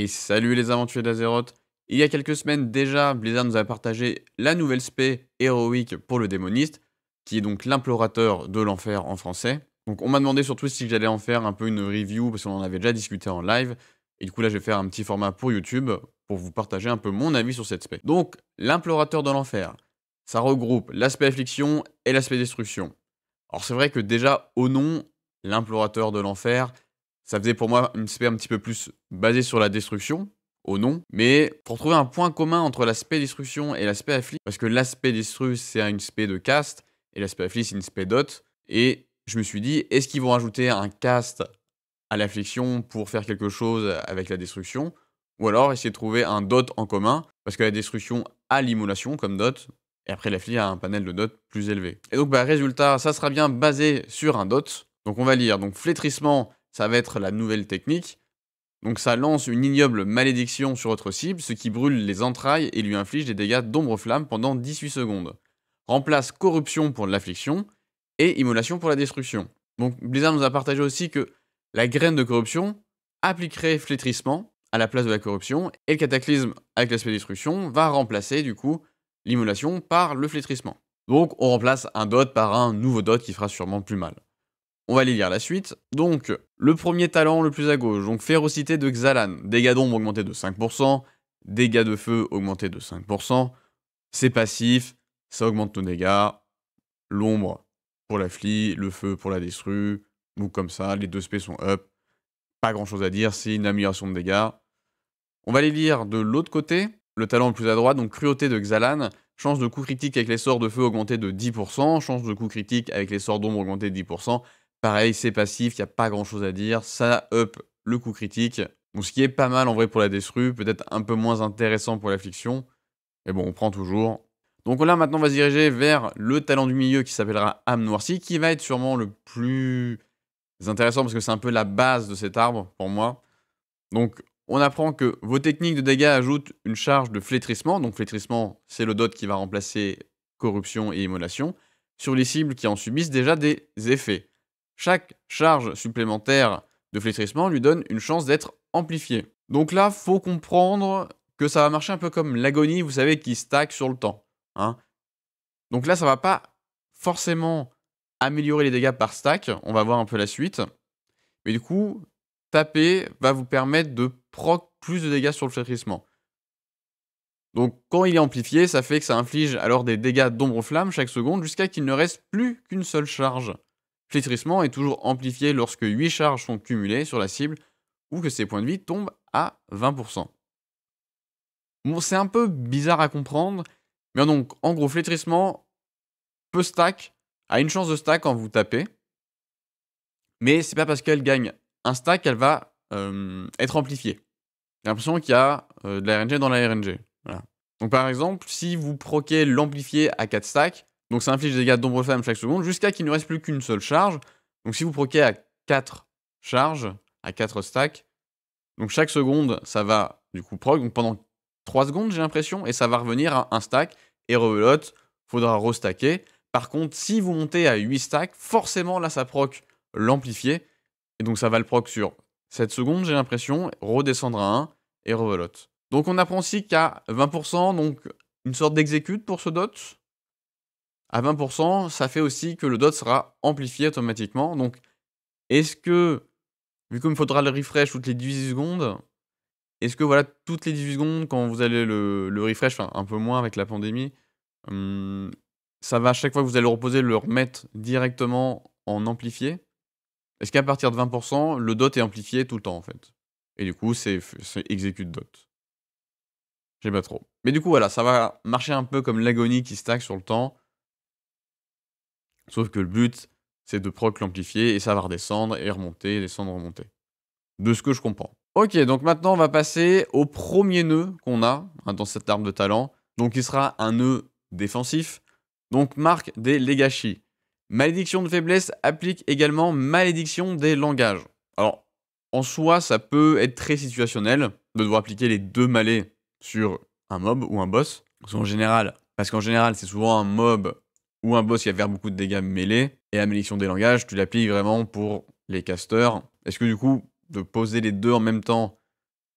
Et salut les aventuriers d'Azeroth Il y a quelques semaines déjà, Blizzard nous a partagé la nouvelle spé héroïque pour le démoniste, qui est donc l'implorateur de l'enfer en français. Donc on m'a demandé surtout si j'allais en faire un peu une review, parce qu'on en avait déjà discuté en live. Et du coup là je vais faire un petit format pour YouTube, pour vous partager un peu mon avis sur cette spé. Donc, l'implorateur de l'enfer, ça regroupe l'aspect affliction et l'aspect destruction. Alors c'est vrai que déjà, au nom, l'implorateur de l'enfer, ça faisait pour moi une spé un petit peu plus basée sur la destruction, au nom, mais pour trouver un point commun entre l'aspect destruction et l'aspect affliction, parce que l'aspect destruction, c'est une spé de cast, et l'aspect affliction, c'est une spé dot, et je me suis dit, est-ce qu'ils vont rajouter un cast à l'affliction pour faire quelque chose avec la destruction, ou alors essayer de trouver un dot en commun, parce que la destruction a l'immolation comme dot, et après l'affliction a un panel de dots plus élevé. Et donc bah, résultat, ça sera bien basé sur un dot, donc on va lire, donc flétrissement, ça va être la nouvelle technique. Donc ça lance une ignoble malédiction sur votre cible, ce qui brûle les entrailles et lui inflige des dégâts d'ombre-flamme pendant 18 secondes. Remplace corruption pour l'affliction et immolation pour la destruction. Donc Blizzard nous a partagé aussi que la graine de corruption appliquerait flétrissement à la place de la corruption et le cataclysme avec l'aspect destruction va remplacer du coup l'immolation par le flétrissement. Donc on remplace un dot par un nouveau dot qui fera sûrement plus mal. On va aller lire la suite. Donc, le premier talent le plus à gauche, donc férocité de Xalan. Dégâts d'ombre augmentés de 5%, dégâts de feu augmentés de 5%. C'est passif, ça augmente nos dégâts. L'ombre pour la flie, le feu pour la destru. ou comme ça, les deux spés sont up. Pas grand chose à dire, c'est une amélioration de dégâts. On va aller lire de l'autre côté, le talent le plus à droite, donc cruauté de Xalan. Chance de coup critique avec les sorts de feu augmenté de 10%, chance de coup critique avec les sorts d'ombre augmentés de 10%. Pareil, c'est passif, il n'y a pas grand chose à dire. Ça up le coup critique. ce qui est pas mal en vrai pour la déstrue, peut-être un peu moins intéressant pour la fiction, Mais bon, on prend toujours. Donc là, maintenant, on va se diriger vers le talent du milieu qui s'appellera âme noircie, qui va être sûrement le plus intéressant parce que c'est un peu la base de cet arbre pour moi. Donc, on apprend que vos techniques de dégâts ajoutent une charge de flétrissement. Donc, flétrissement, c'est le dot qui va remplacer corruption et immolation sur les cibles qui en subissent déjà des effets chaque charge supplémentaire de flétrissement lui donne une chance d'être amplifiée. Donc là, faut comprendre que ça va marcher un peu comme l'agonie, vous savez, qui stack sur le temps. Hein. Donc là, ça va pas forcément améliorer les dégâts par stack, on va voir un peu la suite. Mais du coup, taper va vous permettre de proc plus de dégâts sur le flétrissement. Donc quand il est amplifié, ça fait que ça inflige alors des dégâts d'ombre-flamme chaque seconde jusqu'à qu'il ne reste plus qu'une seule charge. Flétrissement est toujours amplifié lorsque 8 charges sont cumulées sur la cible ou que ses points de vie tombent à 20%. Bon, c'est un peu bizarre à comprendre, mais donc en gros, flétrissement peut stack, a une chance de stack quand vous tapez, mais c'est pas parce qu'elle gagne un stack qu'elle va euh, être amplifiée. J'ai l'impression qu'il y a euh, de la RNG dans la RNG. Donc par exemple, si vous proquez l'amplifié à 4 stacks, donc ça inflige des dégâts d'ombre femme chaque seconde jusqu'à qu'il ne reste plus qu'une seule charge. Donc si vous proquez à 4 charges, à 4 stacks, donc chaque seconde, ça va du coup proc, donc pendant 3 secondes j'ai l'impression, et ça va revenir à 1 stack, et il faudra restacker. Par contre, si vous montez à 8 stacks, forcément là ça proc l'amplifier, et donc ça va le proc sur 7 secondes j'ai l'impression, redescendre à 1, et revelote. Donc on apprend aussi qu'à 20%, donc une sorte d'exécute pour ce dot, à 20%, ça fait aussi que le dot sera amplifié automatiquement. Donc, est-ce que, vu qu'il me faudra le refresh toutes les 18 secondes, est-ce que voilà, toutes les 18 secondes, quand vous allez le, refresh, enfin un peu moins avec la pandémie, hum, ça va à chaque fois que vous allez le reposer, le remettre directement en amplifié Est-ce qu'à partir de 20%, le dot est amplifié tout le temps en fait Et du coup, c'est exécute dot. J'ai pas trop. Mais du coup, voilà, ça va marcher un peu comme l'agonie qui stack sur le temps. Sauf que le but, c'est de proc l'amplifier et ça va redescendre et remonter, descendre, remonter. De ce que je comprends. Ok, donc maintenant on va passer au premier nœud qu'on a hein, dans cette arme de talent. Donc il sera un nœud défensif. Donc marque des legashi. Malédiction de faiblesse applique également malédiction des langages. Alors, en soi, ça peut être très situationnel de devoir appliquer les deux malais sur un mob ou un boss. général, parce qu'en général, c'est souvent un mob ou un boss qui a faire beaucoup de dégâts mêlés, et amélioration des langages, tu l'appliques vraiment pour les casters. Est-ce que du coup, de poser les deux en même temps,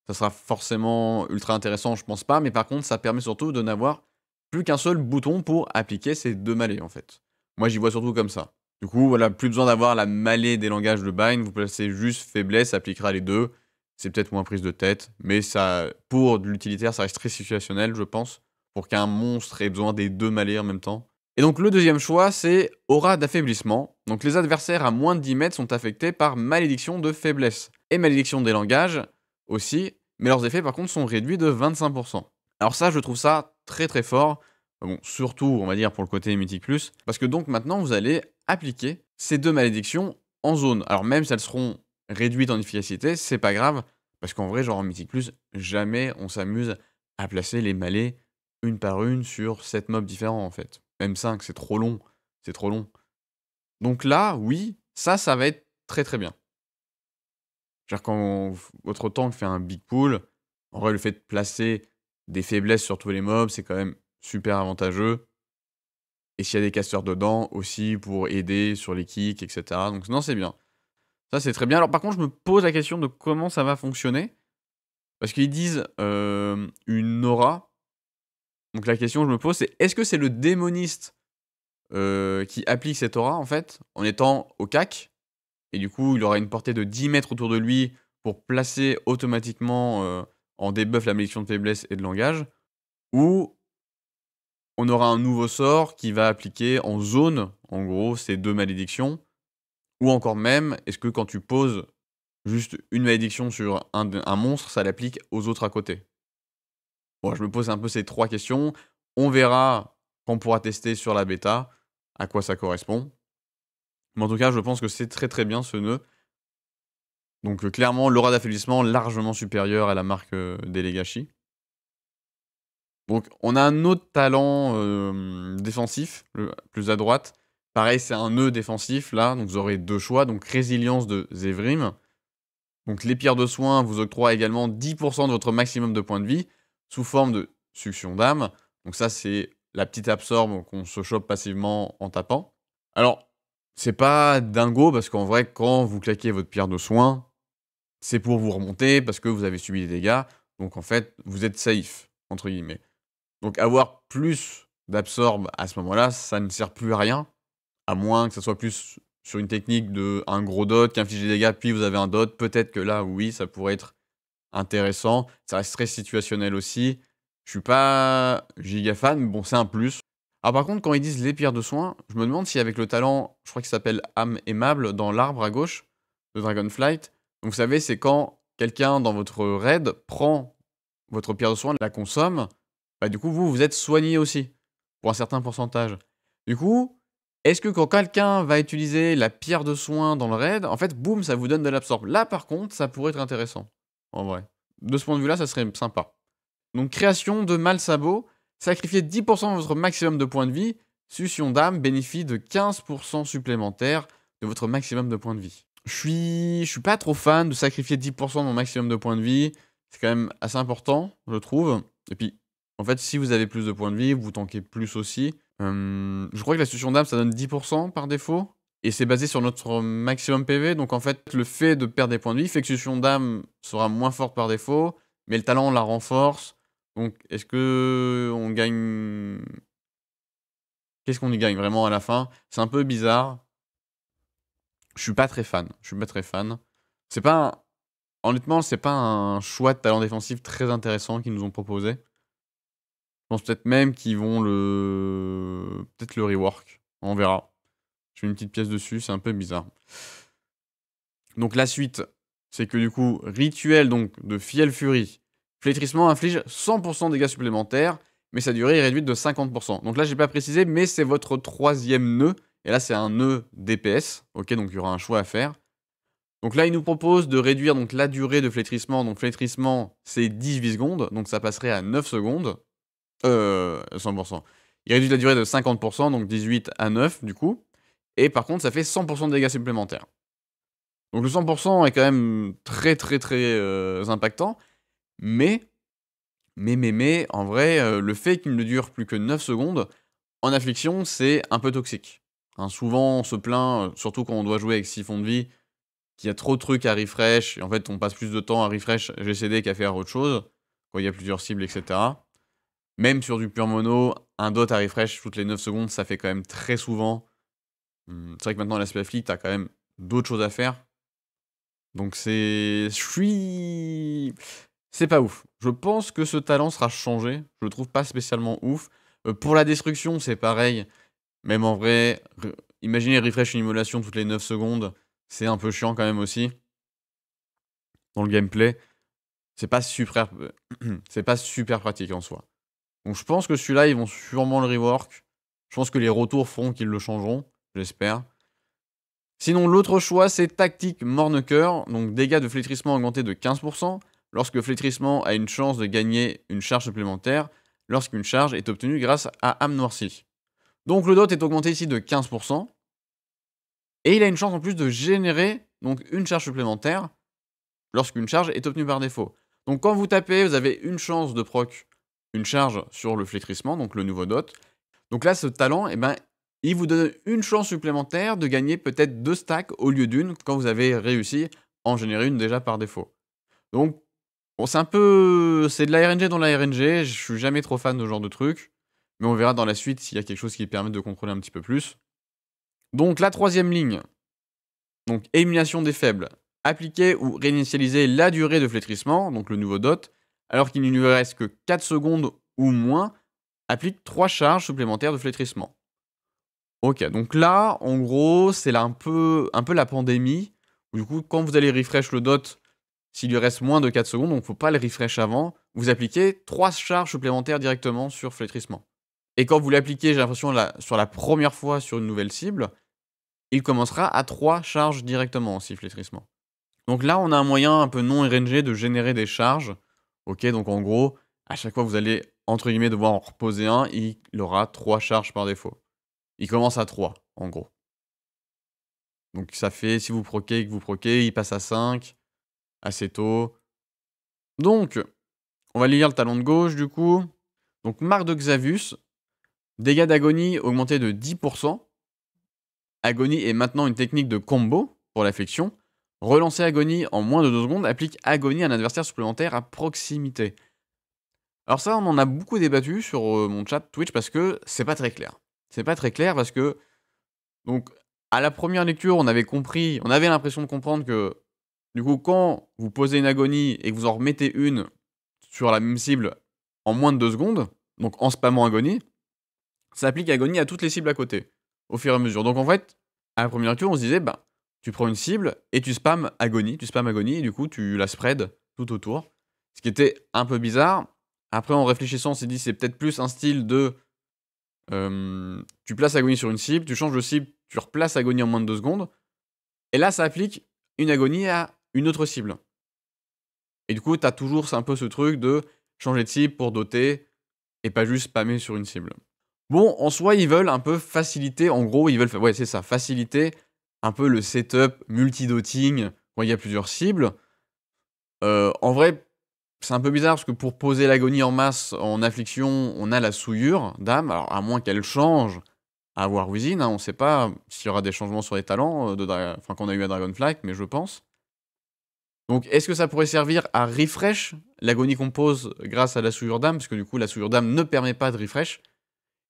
ça sera forcément ultra intéressant Je pense pas, mais par contre, ça permet surtout de n'avoir plus qu'un seul bouton pour appliquer ces deux mallets en fait. Moi, j'y vois surtout comme ça. Du coup, voilà, plus besoin d'avoir la mallée des langages de bind, vous placez juste faiblesse, appliquera les deux. C'est peut-être moins prise de tête, mais ça, pour l'utilitaire, ça reste très situationnel, je pense, pour qu'un monstre ait besoin des deux mallets en même temps. Et donc le deuxième choix, c'est aura d'affaiblissement. Donc les adversaires à moins de 10 mètres sont affectés par malédiction de faiblesse et malédiction des langages aussi, mais leurs effets par contre sont réduits de 25%. Alors ça, je trouve ça très très fort. Bon, surtout, on va dire, pour le côté mythique Plus, parce que donc maintenant, vous allez appliquer ces deux malédictions en zone. Alors même si elles seront réduites en efficacité, c'est pas grave, parce qu'en vrai, genre en mythique Plus, jamais on s'amuse à placer les malais une par une sur 7 mobs différents en fait. M5, c'est trop long. C'est trop long. Donc là, oui, ça, ça va être très très bien. Genre quand on, votre tank fait un big pool, en vrai, le fait de placer des faiblesses sur tous les mobs, c'est quand même super avantageux. Et s'il y a des casseurs dedans aussi pour aider sur les kicks, etc. Donc non, c'est bien. Ça, c'est très bien. Alors par contre, je me pose la question de comment ça va fonctionner. Parce qu'ils disent euh, une aura. Donc la question que je me pose, c'est est-ce que c'est le démoniste euh, qui applique cette aura, en fait, en étant au CAC, et du coup, il aura une portée de 10 mètres autour de lui pour placer automatiquement euh, en debuff la malédiction de faiblesse et de langage, ou on aura un nouveau sort qui va appliquer en zone, en gros, ces deux malédictions, ou encore même, est-ce que quand tu poses juste une malédiction sur un monstre, ça l'applique aux autres à côté Bon, je me pose un peu ces trois questions. On verra quand on pourra tester sur la bêta à quoi ça correspond. Mais en tout cas, je pense que c'est très très bien ce nœud. Donc euh, clairement, l'aura d'affaiblissement largement supérieure à la marque euh, des d'Elegashi. Donc on a un autre talent euh, défensif, le, plus à droite. Pareil, c'est un nœud défensif là, donc vous aurez deux choix. Donc résilience de Zevrim. Donc les pierres de soins vous octroient également 10% de votre maximum de points de vie sous forme de succion d'âme. Donc ça, c'est la petite absorbe qu'on se chope passivement en tapant. Alors, c'est pas dingo, parce qu'en vrai, quand vous claquez votre pierre de soin, c'est pour vous remonter, parce que vous avez subi des dégâts. Donc en fait, vous êtes safe, entre guillemets. Donc avoir plus d'absorbe à ce moment-là, ça ne sert plus à rien, à moins que ça soit plus sur une technique de un gros dot qui inflige des dégâts, puis vous avez un dot, peut-être que là, oui, ça pourrait être intéressant. Ça reste très situationnel aussi. Je suis pas giga fan, mais bon, c'est un plus. Alors par contre, quand ils disent les pierres de soins, je me demande si avec le talent, je crois qu'il s'appelle âme aimable, dans l'arbre à gauche de Dragonflight, donc vous savez, c'est quand quelqu'un dans votre raid prend votre pierre de soin, la consomme, bah du coup, vous, vous êtes soigné aussi, pour un certain pourcentage. Du coup, est-ce que quand quelqu'un va utiliser la pierre de soin dans le raid, en fait, boum, ça vous donne de l'absorbe Là, par contre, ça pourrait être intéressant en vrai. De ce point de vue-là, ça serait sympa. Donc création de mal sabot, Sacrifier 10% de votre maximum de points de vie, Succion d'âme bénéficie de 15% supplémentaire de votre maximum de points de vie. Je suis, je suis pas trop fan de sacrifier 10% de mon maximum de points de vie. C'est quand même assez important, je trouve. Et puis, en fait, si vous avez plus de points de vie, vous tanquez plus aussi. Hum, je crois que la succion d'âme, ça donne 10% par défaut. Et c'est basé sur notre maximum PV, donc en fait, le fait de perdre des points de vie fait que d'âme sera moins forte par défaut, mais le talent, on la renforce. Donc, est-ce que on gagne... Qu'est-ce qu'on y gagne vraiment à la fin C'est un peu bizarre. Je suis pas très fan. Je suis pas très fan. C'est pas... Honnêtement, c'est pas un choix de talent défensif très intéressant qu'ils nous ont proposé. Je pense peut-être même qu'ils vont le... Peut-être le rework. On verra une petite pièce dessus, c'est un peu bizarre. Donc la suite, c'est que du coup, rituel donc de Fiel Fury. Flétrissement inflige 100% de dégâts supplémentaires, mais sa durée est réduite de 50%. Donc là, j'ai pas précisé, mais c'est votre troisième nœud. Et là, c'est un nœud DPS. Ok, donc il y aura un choix à faire. Donc là, il nous propose de réduire donc, la durée de flétrissement. Donc flétrissement, c'est 18 secondes, donc ça passerait à 9 secondes. Euh, 100%. Il réduit la durée de 50%, donc 18 à 9 du coup. Et par contre, ça fait 100% de dégâts supplémentaires. Donc le 100% est quand même très très très euh, impactant. Mais, mais, mais, mais, en vrai, euh, le fait qu'il ne dure plus que 9 secondes, en affliction, c'est un peu toxique. Hein, souvent, on se plaint, euh, surtout quand on doit jouer avec 6 fonds de vie, qu'il y a trop de trucs à refresh. Et en fait, on passe plus de temps à refresh GCD qu'à faire autre chose, quand il y a plusieurs cibles, etc. Même sur du pur mono, un dot à refresh toutes les 9 secondes, ça fait quand même très souvent Hum, c'est vrai que maintenant, l'aspect flic, t'as quand même d'autres choses à faire. Donc c'est. Je suis. C'est pas ouf. Je pense que ce talent sera changé. Je le trouve pas spécialement ouf. Euh, pour la destruction, c'est pareil. Même en vrai, imaginez refresh une immolation toutes les 9 secondes. C'est un peu chiant quand même aussi. Dans le gameplay. C'est pas super. c'est pas super pratique en soi. Donc je pense que celui-là, ils vont sûrement le rework. Je pense que les retours feront qu'ils le changeront. J'espère. Sinon, l'autre choix, c'est tactique morne-coeur, donc dégâts de flétrissement augmentés de 15%, lorsque flétrissement a une chance de gagner une charge supplémentaire, lorsqu'une charge est obtenue grâce à âme noircie. Donc le dot est augmenté ici de 15%, et il a une chance en plus de générer donc une charge supplémentaire lorsqu'une charge est obtenue par défaut. Donc quand vous tapez, vous avez une chance de proc une charge sur le flétrissement, donc le nouveau dot. Donc là, ce talent, eh ben, il vous donne une chance supplémentaire de gagner peut-être deux stacks au lieu d'une quand vous avez réussi à en générer une déjà par défaut. Donc, c'est un peu. C'est de la RNG dans la RNG, je suis jamais trop fan de ce genre de truc, mais on verra dans la suite s'il y a quelque chose qui permet de contrôler un petit peu plus. Donc, la troisième ligne. Donc, élimination des faibles. Appliquer ou réinitialiser la durée de flétrissement, donc le nouveau dot, alors qu'il ne lui reste que 4 secondes ou moins, applique 3 charges supplémentaires de flétrissement. Ok, donc là, en gros, c'est un peu, un peu la pandémie. du coup, quand vous allez refresh le dot, s'il lui reste moins de 4 secondes, donc faut pas le refresh avant, vous appliquez 3 charges supplémentaires directement sur flétrissement. Et quand vous l'appliquez, j'ai l'impression, sur la première fois sur une nouvelle cible, il commencera à 3 charges directement aussi, flétrissement. Donc là, on a un moyen un peu non RNG de générer des charges. Ok, donc en gros, à chaque fois, vous allez, entre guillemets, devoir en reposer un, il aura 3 charges par défaut. Il commence à 3, en gros. Donc ça fait, si vous proquez, que vous proquez, il passe à 5, assez tôt. Donc, on va lire le talon de gauche, du coup. Donc, Marc de Xavius, dégâts d'agonie augmentés de 10%. Agonie est maintenant une technique de combo pour l'affection. Relancer Agonie en moins de 2 secondes applique Agonie à un adversaire supplémentaire à proximité. Alors ça, on en a beaucoup débattu sur euh, mon chat Twitch parce que c'est pas très clair c'est pas très clair parce que donc à la première lecture, on avait compris, on avait l'impression de comprendre que du coup quand vous posez une agonie et que vous en remettez une sur la même cible en moins de deux secondes, donc en spammant agonie, ça applique agonie à toutes les cibles à côté au fur et à mesure. Donc en fait, à la première lecture, on se disait ben tu prends une cible et tu spams agonie, tu spams agonie et du coup tu la spread tout autour, ce qui était un peu bizarre. Après en réfléchissant, on s'est dit c'est peut-être plus un style de euh, tu places agonie sur une cible, tu changes de cible, tu replaces agonie en moins de 2 secondes. Et là, ça applique une agonie à une autre cible. Et du coup, tu as toujours un peu ce truc de changer de cible pour doter et pas juste spammer sur une cible. Bon, en soi, ils veulent un peu faciliter, en gros, ils veulent, ouais, c'est ça, faciliter un peu le setup multi doting quand il y a plusieurs cibles. Euh, en vrai, c'est un peu bizarre parce que pour poser l'agonie en masse en affliction, on a la souillure d'âme, alors à moins qu'elle change à avoir usine, hein, on ne sait pas s'il y aura des changements sur les talents euh, de enfin, qu'on a eu à Dragonfly, mais je pense. Donc est-ce que ça pourrait servir à refresh l'agonie qu'on pose grâce à la souillure d'âme Parce que du coup, la souillure d'âme ne permet pas de refresh.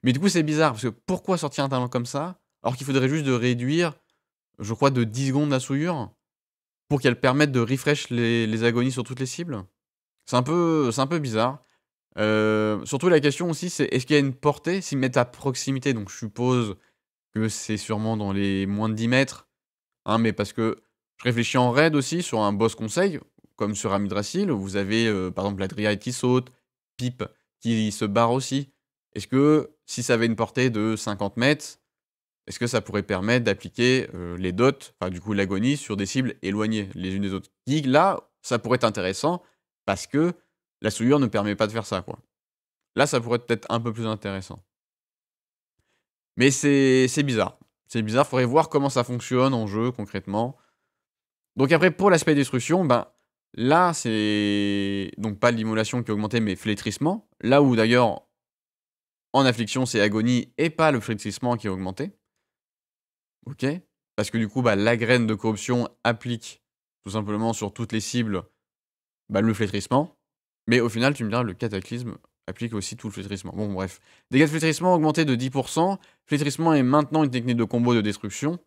Mais du coup, c'est bizarre parce que pourquoi sortir un talent comme ça alors qu'il faudrait juste de réduire, je crois, de 10 secondes la souillure pour qu'elle permette de refresh les agonies sur toutes les cibles c'est un peu, bizarre. Euh, surtout la question aussi, c'est est-ce qu'il y a une portée S'ils mettent à proximité, donc je suppose que c'est sûrement dans les moins de 10 mètres. Hein, mais parce que je réfléchis en raid aussi sur un boss conseil, comme sur Amidrasil, où vous avez euh, par exemple la Dryad qui saute, Pipe qui se barre aussi. Est-ce que si ça avait une portée de 50 mètres, est-ce que ça pourrait permettre d'appliquer euh, les dots, enfin du coup l'agonie, sur des cibles éloignées les unes des autres là, ça pourrait être intéressant parce que la souillure ne permet pas de faire ça, quoi. Là, ça pourrait être peut-être un peu plus intéressant. Mais c'est bizarre. C'est bizarre, faudrait voir comment ça fonctionne en jeu concrètement. Donc après, pour l'aspect destruction, ben, là, c'est donc pas l'immolation qui est augmentée, mais flétrissement. Là où d'ailleurs, en affliction, c'est agonie et pas le flétrissement qui est augmenté. Ok Parce que du coup, bah, la graine de corruption applique tout simplement sur toutes les cibles bah, le flétrissement. Mais au final, tu me diras, le cataclysme applique aussi tout le flétrissement. Bon, bref. Dégâts de flétrissement augmentés de 10%. Flétrissement est maintenant une technique de combo de destruction.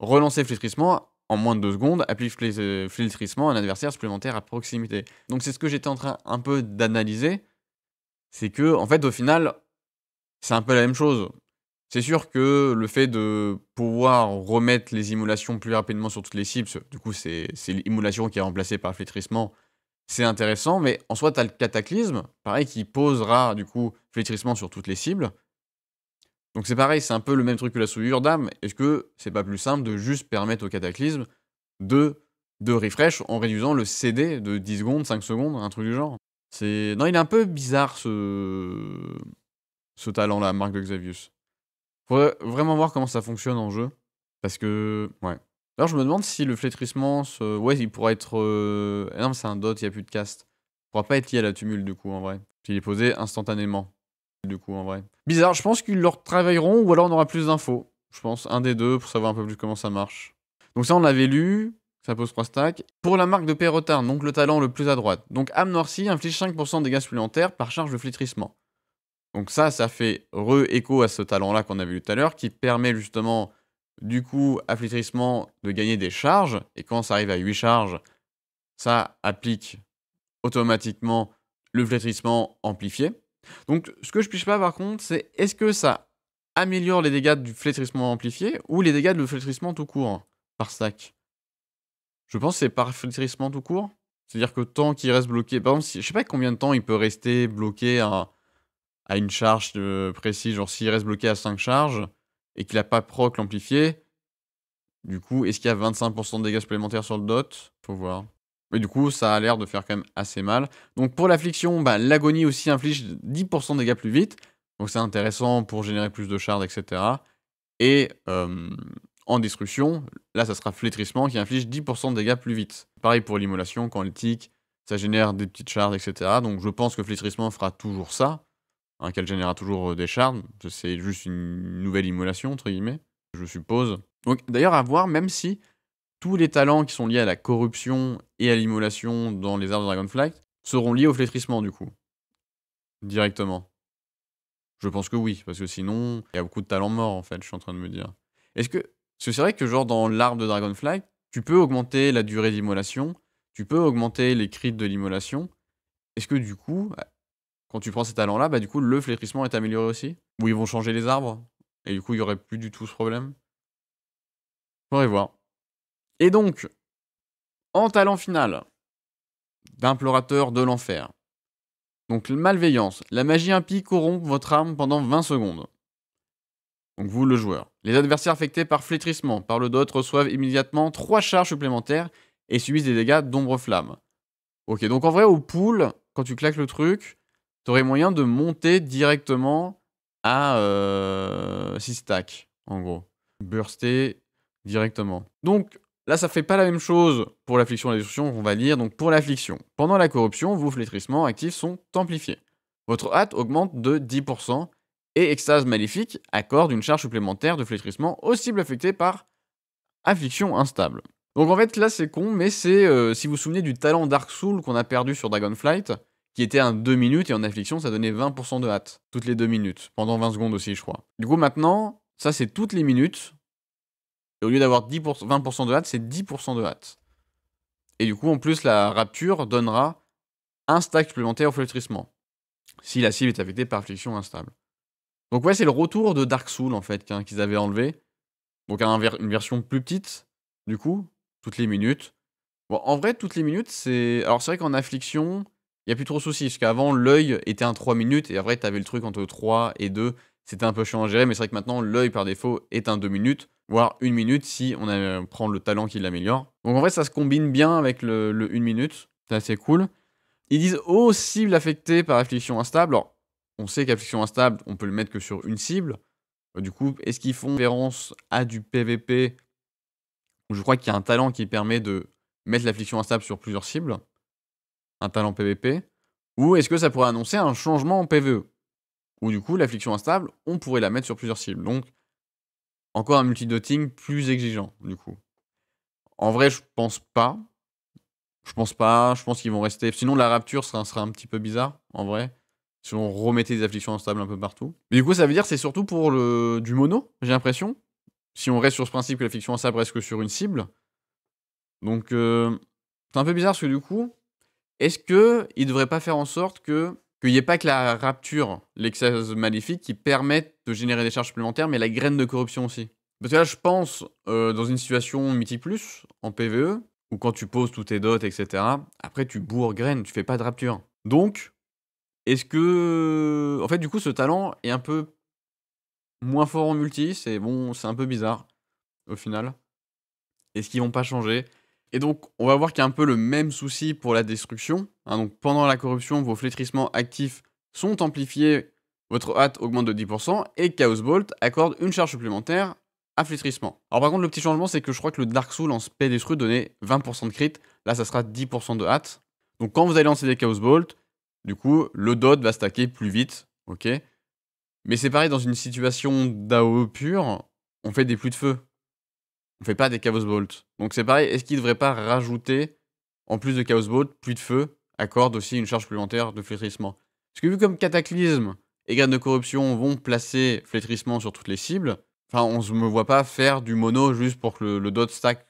Relancer flétrissement en moins de 2 secondes, applique euh, flétrissement à un adversaire supplémentaire à proximité. Donc c'est ce que j'étais en train un peu d'analyser. C'est que, en fait, au final, c'est un peu la même chose. C'est sûr que le fait de pouvoir remettre les immolations plus rapidement sur toutes les cibles, du coup, c'est l'immolation qui est remplacée par le flétrissement c'est intéressant, mais en soit, tu as le cataclysme, pareil, qui posera du coup flétrissement sur toutes les cibles. Donc c'est pareil, c'est un peu le même truc que la souillure d'âme. Est-ce que c'est pas plus simple de juste permettre au cataclysme de, de refresh en réduisant le CD de 10 secondes, 5 secondes, un truc du genre C'est Non, il est un peu bizarre ce, ce talent-là, Marc de Xavius. Faudrait vraiment voir comment ça fonctionne en jeu. Parce que, ouais. Alors je me demande si le flétrissement, se... ouais, il pourrait être. Non euh, eh Non, c'est un dot, il n'y a plus de cast. Il pourra pas être lié à la tumule, du coup, en vrai. Il est posé instantanément, du coup, en vrai. Bizarre, je pense qu'ils le travailleront ou alors on aura plus d'infos. Je pense, un des deux, pour savoir un peu plus comment ça marche. Donc, ça, on l'avait lu. Ça pose 3 stacks. Pour la marque de retard, donc le talent le plus à droite. Donc, âme noircie inflige 5% de dégâts supplémentaires par charge de flétrissement. Donc ça, ça fait re-écho à ce talent-là qu'on avait vu tout à l'heure, qui permet justement du coup, flétrissement, de gagner des charges. Et quand ça arrive à 8 charges, ça applique automatiquement le flétrissement amplifié. Donc, ce que je piche pas par contre, c'est est-ce que ça améliore les dégâts du flétrissement amplifié ou les dégâts de flétrissement tout court par stack Je pense que c'est par flétrissement tout court. C'est-à-dire que tant qu'il reste bloqué, par exemple, si, je sais pas combien de temps il peut rester bloqué à, à une charge euh, précise, genre s'il reste bloqué à 5 charges, et qu'il n'a pas proc l'amplifié, du coup, est-ce qu'il y a 25% de dégâts supplémentaires sur le dot Faut voir. Mais du coup, ça a l'air de faire quand même assez mal. Donc pour l'affliction, bah, l'agonie aussi inflige 10% de dégâts plus vite. Donc c'est intéressant pour générer plus de shards, etc. Et en destruction, là ça sera flétrissement qui inflige 10% de dégâts plus vite. Pareil pour l'immolation, quand elle tic, ça génère des petites shards, etc. Donc je pense que flétrissement fera toujours ça. Hein, qu'elle générera toujours euh, des charmes, C'est juste une nouvelle immolation, entre guillemets, je suppose. Donc d'ailleurs, à voir, même si tous les talents qui sont liés à la corruption et à l'immolation dans les arts de Dragonflight seront liés au flétrissement, du coup. Directement. Je pense que oui, parce que sinon, il y a beaucoup de talents morts, en fait, je suis en train de me dire. Est-ce que. Parce que c'est vrai que, genre, dans l'art de Dragonflight, tu peux augmenter la durée d'immolation, tu peux augmenter les crits de l'immolation. Est-ce que, du coup, quand tu prends ces talents-là, bah, du coup, le flétrissement est amélioré aussi. Ou ils vont changer les arbres. Et du coup, il n'y aurait plus du tout ce problème. On Faudrait voir. Et donc, en talent final, d'implorateur de l'enfer. Donc, malveillance. La magie impie corrompt votre arme pendant 20 secondes. Donc, vous, le joueur. Les adversaires affectés par flétrissement, par le dot, reçoivent immédiatement 3 charges supplémentaires et subissent des dégâts d'ombre-flamme. Ok, donc en vrai, au pool, quand tu claques le truc, Aurait moyen de monter directement à 6 euh, stacks, en gros. Burster directement. Donc, Là, ça fait pas la même chose pour l'affliction et la destruction On va lire. Donc, pour l'affliction, pendant la corruption, vos flétrissements actifs sont amplifiés. Votre hâte augmente de 10% et Extase Maléfique accorde une charge supplémentaire de flétrissement aux cibles affectées par affliction instable. Donc, en fait, là, c'est con, mais c'est euh, si vous vous souvenez du talent Dark Soul qu'on a perdu sur Dragonflight, qui était un 2 minutes, et en affliction, ça donnait 20% de hâte, toutes les 2 minutes, pendant 20 secondes aussi, je crois. Du coup, maintenant, ça c'est toutes les minutes, et au lieu d'avoir 20% de hâte, c'est 10% de hâte. Et du coup, en plus, la rapture donnera un stack supplémentaire au flétrissement, si la cible est affectée par affliction instable. Donc ouais, c'est le retour de Dark Soul, en fait, qu'ils avaient enlevé. Donc un une version plus petite, du coup, toutes les minutes. Bon, en vrai, toutes les minutes, c'est... Alors c'est vrai qu'en affliction, il n'y a plus trop de soucis. Parce qu'avant, l'œil était un 3 minutes, et après, tu avais le truc entre 3 et 2. C'était un peu chiant à gérer, mais c'est vrai que maintenant, l'œil par défaut est un 2 minutes, voire 1 minute si on euh, prend le talent qui l'améliore. Donc en vrai, ça se combine bien avec le, 1 minute. C'est assez cool. Ils disent oh, cible affectée par affliction instable. Alors, on sait qu'affliction instable, on peut le mettre que sur une cible. Du coup, est-ce qu'ils font référence à du PVP je crois qu'il y a un talent qui permet de mettre l'affliction instable sur plusieurs cibles un talent PVP Ou est-ce que ça pourrait annoncer un changement en PVE Ou du coup, l'affliction instable, on pourrait la mettre sur plusieurs cibles. Donc, encore un multidoting plus exigeant, du coup. En vrai, je pense pas. Je pense pas. Je pense qu'ils vont rester. Sinon, la rapture sera, sera un petit peu bizarre, en vrai. Si on remettait des afflictions instables un peu partout. Mais du coup, ça veut dire c'est surtout pour le du mono, j'ai l'impression. Si on reste sur ce principe que l'affliction instable reste que sur une cible. Donc, euh, c'est un peu bizarre parce que du coup, est-ce qu'ils ne devrait pas faire en sorte qu'il n'y ait pas que la rapture, l'excès maléfique, qui permette de générer des charges supplémentaires, mais la graine de corruption aussi Parce que là, je pense, euh, dans une situation Mythic Plus, en PvE, ou quand tu poses tous tes dots, etc. Après, tu bourres graines, tu fais pas de rapture. Donc, est-ce que. En fait, du coup, ce talent est un peu moins fort en multi, c'est bon, c'est un peu bizarre, au final. Est-ce qu'ils vont pas changer et donc, on va voir qu'il y a un peu le même souci pour la destruction. Hein. donc, pendant la corruption, vos flétrissements actifs sont amplifiés, votre hâte augmente de 10%, et Chaos Bolt accorde une charge supplémentaire à flétrissement. Alors, par contre, le petit changement, c'est que je crois que le Dark Soul en spé destruit donnait 20% de crit. Là, ça sera 10% de hâte. Donc, quand vous allez lancer des Chaos Bolt, du coup, le Dot va stacker plus vite, ok Mais c'est pareil, dans une situation d'AOE pure, on fait des pluies de feu on fait pas des Chaos Bolt. Donc c'est pareil, est-ce qu'il devrait pas rajouter, en plus de Chaos Bolt, plus de feu, accorde aussi une charge supplémentaire de flétrissement Parce que vu comme Cataclysme et Garde de Corruption vont placer flétrissement sur toutes les cibles, enfin, on ne me voit pas faire du mono juste pour que le, dot stack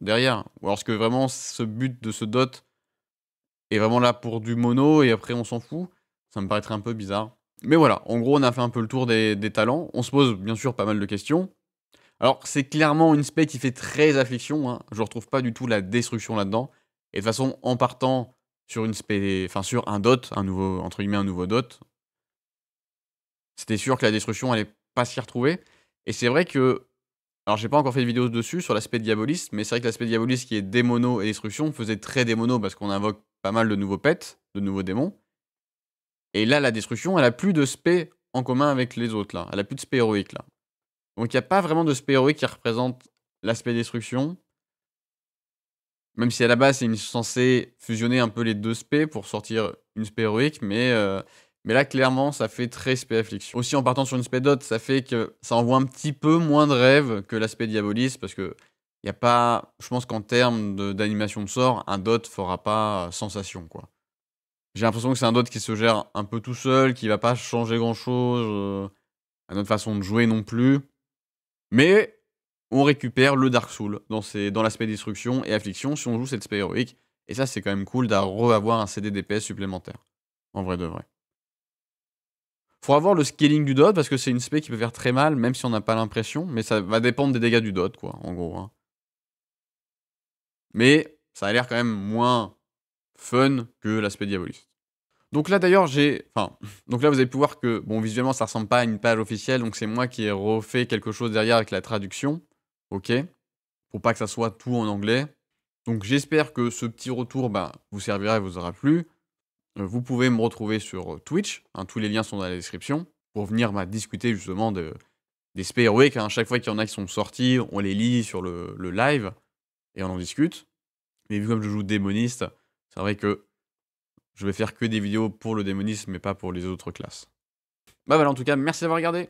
derrière. Ou alors ce que vraiment ce but de ce dot est vraiment là pour du mono et après on s'en fout Ça me paraîtrait un peu bizarre. Mais voilà, en gros, on a fait un peu le tour des talents. On se pose bien sûr pas mal de questions. Alors, c'est clairement une spé qui fait très affliction. Hein. Je ne retrouve pas du tout la destruction là-dedans. Et de toute façon, en partant sur une spe, enfin sur un dot, un nouveau entre guillemets un nouveau dot, c'était sûr que la destruction n'allait pas s'y retrouver. Et c'est vrai que alors j'ai pas encore fait de vidéo dessus sur l'aspect diaboliste, mais c'est vrai que l'aspect diaboliste qui est démono et destruction faisait très démono parce qu'on invoque pas mal de nouveaux pets, de nouveaux démons. Et là la destruction, elle a plus de spé en commun avec les autres là, elle a plus de spé héroïque là. Donc il n'y a pas vraiment de spé qui représente l'aspect destruction. Même si à la base, c'est censé fusionner un peu les deux spé pour sortir une spé héroïque, mais, euh, mais là, clairement, ça fait très spé affliction. Aussi, en partant sur une spé dot, ça fait que ça envoie un petit peu moins de rêve que l'aspect diabolis, parce que il n'y a pas. Je pense qu'en termes d'animation de, sort, un dot fera pas euh, sensation, quoi. J'ai l'impression que c'est un dot qui se gère un peu tout seul, qui va pas changer grand chose, euh, à notre façon de jouer non plus. Mais on récupère le Dark Soul dans, l'aspect destruction et affliction si on joue cette spé héroïque. Et ça, c'est quand même cool d'avoir un CD DPS supplémentaire. En vrai de vrai. Faut avoir le scaling du dot parce que c'est une spé qui peut faire très mal, même si on n'a pas l'impression. Mais ça va dépendre des dégâts du dot, quoi, en gros. Hein. Mais ça a l'air quand même moins fun que l'aspect diaboliste. Donc là d'ailleurs j'ai, enfin, donc là vous allez pouvoir que bon visuellement ça ressemble pas à une page officielle, donc c'est moi qui ai refait quelque chose derrière avec la traduction, ok, pour pas que ça soit tout en anglais. Donc j'espère que ce petit retour ben, vous servira et vous aura plu. Euh, vous pouvez me retrouver sur Twitch, hein, tous les liens sont dans la description, pour venir bah, discuter justement de, des Week, hein. à Chaque fois qu'il y en a qui sont sortis, on les lit sur le live et on en discute. Mais vu comme je joue démoniste, c'est vrai que je vais faire que des vidéos pour le démonisme mais pas pour les autres classes. Bah voilà, en tout cas, merci d'avoir regardé.